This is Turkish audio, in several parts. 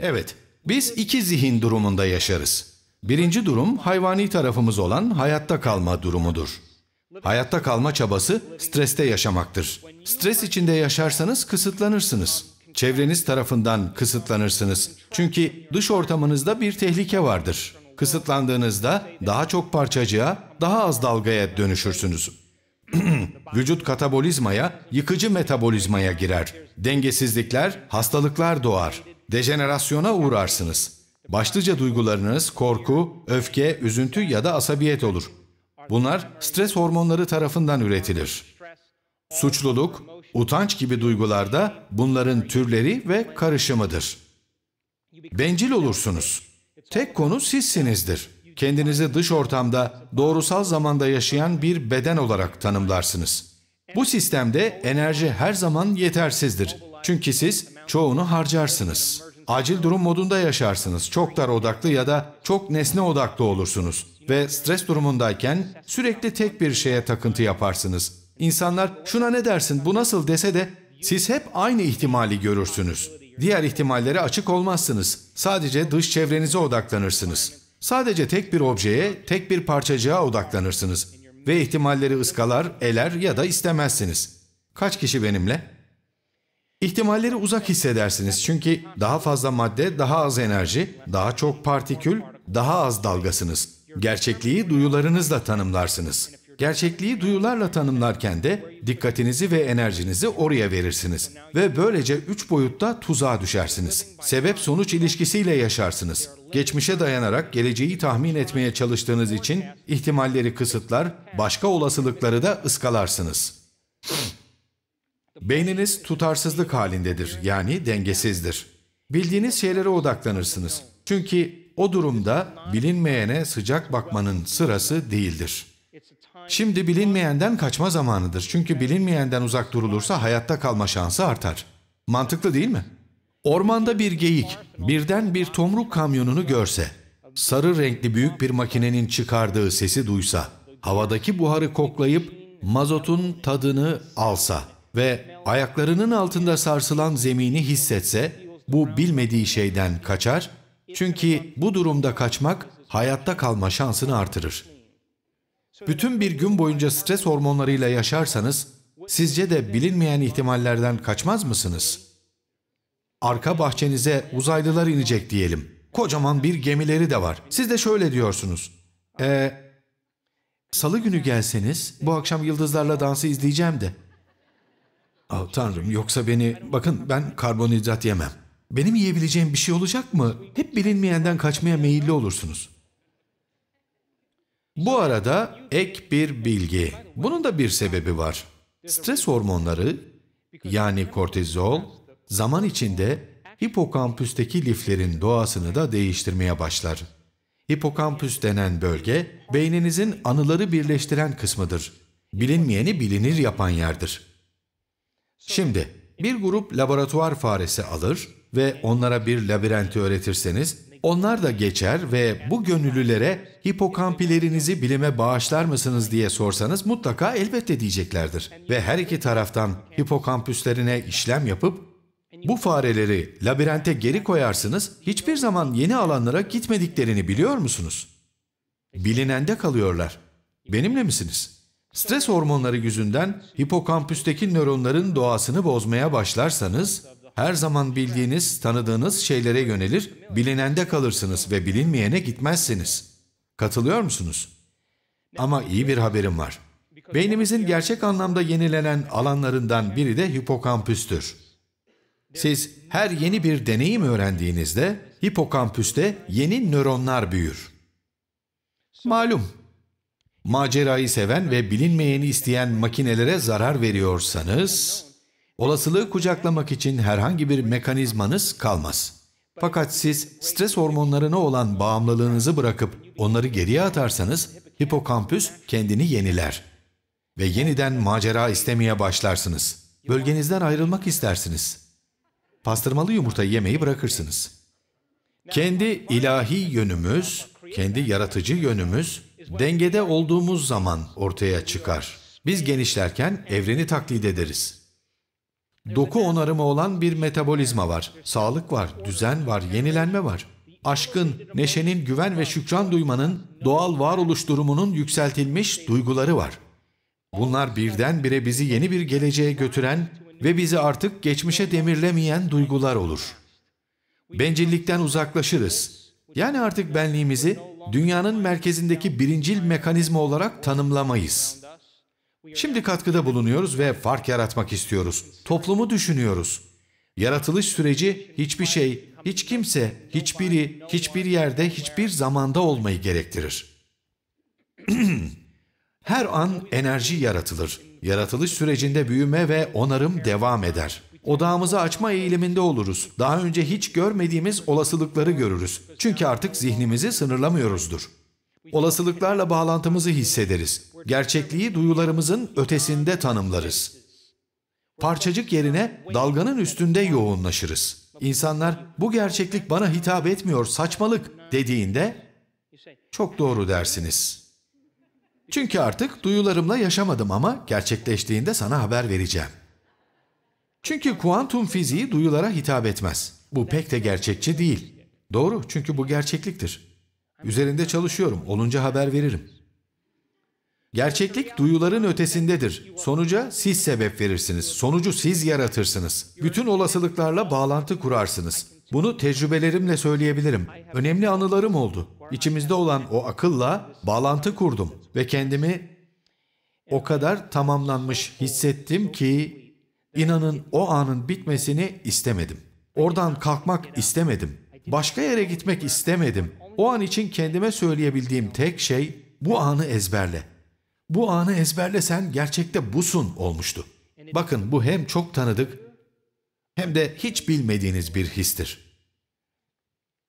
Evet, biz iki zihin durumunda yaşarız. Birinci durum hayvani tarafımız olan hayatta kalma durumudur. Hayatta kalma çabası streste yaşamaktır. Stres içinde yaşarsanız kısıtlanırsınız. Çevreniz tarafından kısıtlanırsınız. Çünkü dış ortamınızda bir tehlike vardır. Kısıtlandığınızda daha çok parçacığa, daha az dalgaya dönüşürsünüz. Vücut katabolizmaya, yıkıcı metabolizmaya girer. Dengesizlikler, hastalıklar doğar. Dejenerasyona uğrarsınız. Başlıca duygularınız korku, öfke, üzüntü ya da asabiyet olur. Bunlar stres hormonları tarafından üretilir. Suçluluk, utanç gibi duygularda bunların türleri ve karışımıdır. Bencil olursunuz. Tek konu sizsinizdir. Kendinizi dış ortamda doğrusal zamanda yaşayan bir beden olarak tanımlarsınız. Bu sistemde enerji her zaman yetersizdir çünkü siz çoğunu harcarsınız. Acil durum modunda yaşarsınız. Çok dar odaklı ya da çok nesne odaklı olursunuz. Ve stres durumundayken sürekli tek bir şeye takıntı yaparsınız. İnsanlar şuna ne dersin, bu nasıl dese de siz hep aynı ihtimali görürsünüz. Diğer ihtimallere açık olmazsınız. Sadece dış çevrenize odaklanırsınız. Sadece tek bir objeye, tek bir parçacığa odaklanırsınız. Ve ihtimalleri ıskalar, eler ya da istemezsiniz. Kaç kişi benimle? İhtimalleri uzak hissedersiniz çünkü daha fazla madde, daha az enerji, daha çok partikül, daha az dalgasınız. Gerçekliği duyularınızla tanımlarsınız. Gerçekliği duyularla tanımlarken de dikkatinizi ve enerjinizi oraya verirsiniz ve böylece üç boyutta tuzağa düşersiniz. Sebep sonuç ilişkisiyle yaşarsınız. Geçmişe dayanarak geleceği tahmin etmeye çalıştığınız için ihtimalleri kısıtlar, başka olasılıkları da ıskalarsınız. Beyniniz tutarsızlık halindedir, yani dengesizdir. Bildiğiniz şeylere odaklanırsınız. Çünkü o durumda bilinmeyene sıcak bakmanın sırası değildir. Şimdi bilinmeyenden kaçma zamanıdır. Çünkü bilinmeyenden uzak durulursa hayatta kalma şansı artar. Mantıklı değil mi? Ormanda bir geyik birden bir tomruk kamyonunu görse, sarı renkli büyük bir makinenin çıkardığı sesi duysa, havadaki buharı koklayıp mazotun tadını alsa, ve ayaklarının altında sarsılan zemini hissetse bu bilmediği şeyden kaçar çünkü bu durumda kaçmak hayatta kalma şansını artırır. Bütün bir gün boyunca stres hormonlarıyla yaşarsanız sizce de bilinmeyen ihtimallerden kaçmaz mısınız? Arka bahçenize uzaylılar inecek diyelim. Kocaman bir gemileri de var. Siz de şöyle diyorsunuz. Eee Salı günü gelseniz bu akşam yıldızlarla dansı izleyeceğim de Ah tanrım yoksa beni, bakın ben karbonhidrat yemem. Benim yiyebileceğim bir şey olacak mı? Hep bilinmeyenden kaçmaya meyilli olursunuz. Bu arada ek bir bilgi. Bunun da bir sebebi var. Stres hormonları yani kortizol zaman içinde hipokampüsteki liflerin doğasını da değiştirmeye başlar. Hipokampüs denen bölge beyninizin anıları birleştiren kısmıdır. Bilinmeyeni bilinir yapan yerdir. Şimdi bir grup laboratuvar faresi alır ve onlara bir labirenti öğretirseniz onlar da geçer ve bu gönüllülere hipokampilerinizi bilime bağışlar mısınız diye sorsanız mutlaka elbette diyeceklerdir. Ve her iki taraftan hipokampüslerine işlem yapıp bu fareleri labirente geri koyarsınız hiçbir zaman yeni alanlara gitmediklerini biliyor musunuz? Bilinende kalıyorlar. Benimle misiniz?'' Stres hormonları yüzünden hipokampüsteki nöronların doğasını bozmaya başlarsanız, her zaman bildiğiniz, tanıdığınız şeylere yönelir, bilinende kalırsınız ve bilinmeyene gitmezsiniz. Katılıyor musunuz? Ama iyi bir haberim var. Beynimizin gerçek anlamda yenilenen alanlarından biri de hipokampüstür. Siz her yeni bir deneyim öğrendiğinizde hipokampüste yeni nöronlar büyür. Malum, macerayı seven ve bilinmeyeni isteyen makinelere zarar veriyorsanız, olasılığı kucaklamak için herhangi bir mekanizmanız kalmaz. Fakat siz stres hormonlarına olan bağımlılığınızı bırakıp onları geriye atarsanız, hipokampüs kendini yeniler ve yeniden macera istemeye başlarsınız. Bölgenizden ayrılmak istersiniz. Pastırmalı yumurta yemeyi bırakırsınız. Kendi ilahi yönümüz, kendi yaratıcı yönümüz dengede olduğumuz zaman ortaya çıkar. Biz genişlerken evreni taklit ederiz. Doku onarımı olan bir metabolizma var. Sağlık var, düzen var, yenilenme var. Aşkın, neşenin, güven ve şükran duymanın, doğal varoluş durumunun yükseltilmiş duyguları var. Bunlar birdenbire bizi yeni bir geleceğe götüren ve bizi artık geçmişe demirlemeyen duygular olur. Bencillikten uzaklaşırız. Yani artık benliğimizi dünyanın merkezindeki birincil mekanizma olarak tanımlamayız. Şimdi katkıda bulunuyoruz ve fark yaratmak istiyoruz. Toplumu düşünüyoruz. Yaratılış süreci hiçbir şey, hiç kimse, hiçbiri, hiçbir yerde, hiçbir zamanda olmayı gerektirir. Her an enerji yaratılır. Yaratılış sürecinde büyüme ve onarım devam eder odağımızı açma eğiliminde oluruz. Daha önce hiç görmediğimiz olasılıkları görürüz. Çünkü artık zihnimizi sınırlamıyoruzdur. Olasılıklarla bağlantımızı hissederiz. Gerçekliği duyularımızın ötesinde tanımlarız. Parçacık yerine dalganın üstünde yoğunlaşırız. İnsanlar bu gerçeklik bana hitap etmiyor saçmalık dediğinde çok doğru dersiniz. Çünkü artık duyularımla yaşamadım ama gerçekleştiğinde sana haber vereceğim. Çünkü kuantum fiziği duyulara hitap etmez. Bu pek de gerçekçi değil. Doğru, çünkü bu gerçekliktir. Üzerinde çalışıyorum, olunca haber veririm. Gerçeklik duyuların ötesindedir. Sonuca siz sebep verirsiniz. Sonucu siz yaratırsınız. Bütün olasılıklarla bağlantı kurarsınız. Bunu tecrübelerimle söyleyebilirim. Önemli anılarım oldu. İçimizde olan o akılla bağlantı kurdum ve kendimi o kadar tamamlanmış hissettim ki İnanın o anın bitmesini istemedim. Oradan kalkmak istemedim. Başka yere gitmek istemedim. O an için kendime söyleyebildiğim tek şey bu anı ezberle. Bu anı ezberlesen sen gerçekte busun olmuştu. Bakın bu hem çok tanıdık hem de hiç bilmediğiniz bir histir.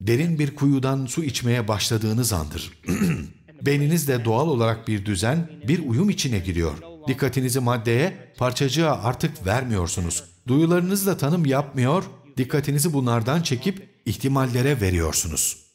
Derin bir kuyudan su içmeye başladığınız andır. Beyniniz doğal olarak bir düzen, bir uyum içine giriyor. Dikkatinizi maddeye, parçacığa artık vermiyorsunuz. Duyularınızla tanım yapmıyor, dikkatinizi bunlardan çekip ihtimallere veriyorsunuz.''